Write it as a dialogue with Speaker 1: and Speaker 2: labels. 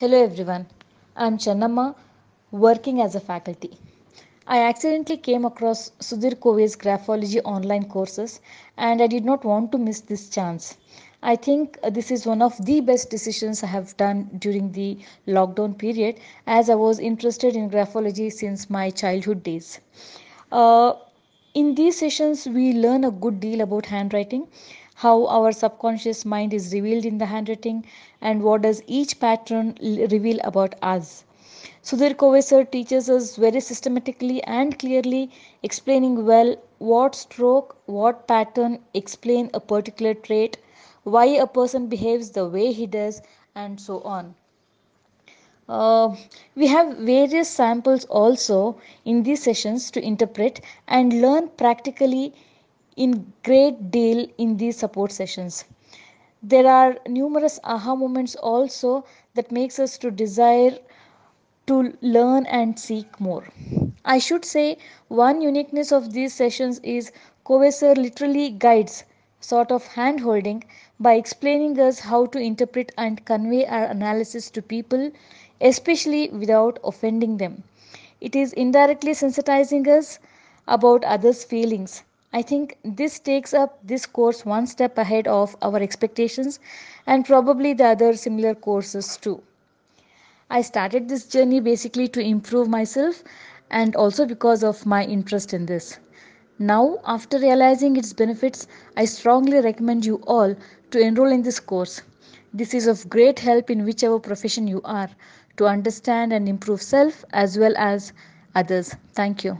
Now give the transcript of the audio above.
Speaker 1: Hello everyone, I'm Channamma working as a faculty. I accidentally came across Sudhir Kove's graphology online courses and I did not want to miss this chance. I think this is one of the best decisions I have done during the lockdown period as I was interested in graphology since my childhood days. Uh, in these sessions, we learn a good deal about handwriting how our subconscious mind is revealed in the handwriting, and what does each pattern reveal about us. Sudhir Kovesar teaches us very systematically and clearly, explaining well what stroke, what pattern explain a particular trait, why a person behaves the way he does, and so on. Uh, we have various samples also in these sessions to interpret and learn practically in great deal in these support sessions there are numerous aha moments also that makes us to desire to learn and seek more i should say one uniqueness of these sessions is coesar literally guides sort of hand holding by explaining us how to interpret and convey our analysis to people especially without offending them it is indirectly sensitizing us about others feelings I think this takes up this course one step ahead of our expectations and probably the other similar courses too. I started this journey basically to improve myself and also because of my interest in this. Now, after realizing its benefits, I strongly recommend you all to enroll in this course. This is of great help in whichever profession you are to understand and improve self as well as others. Thank you.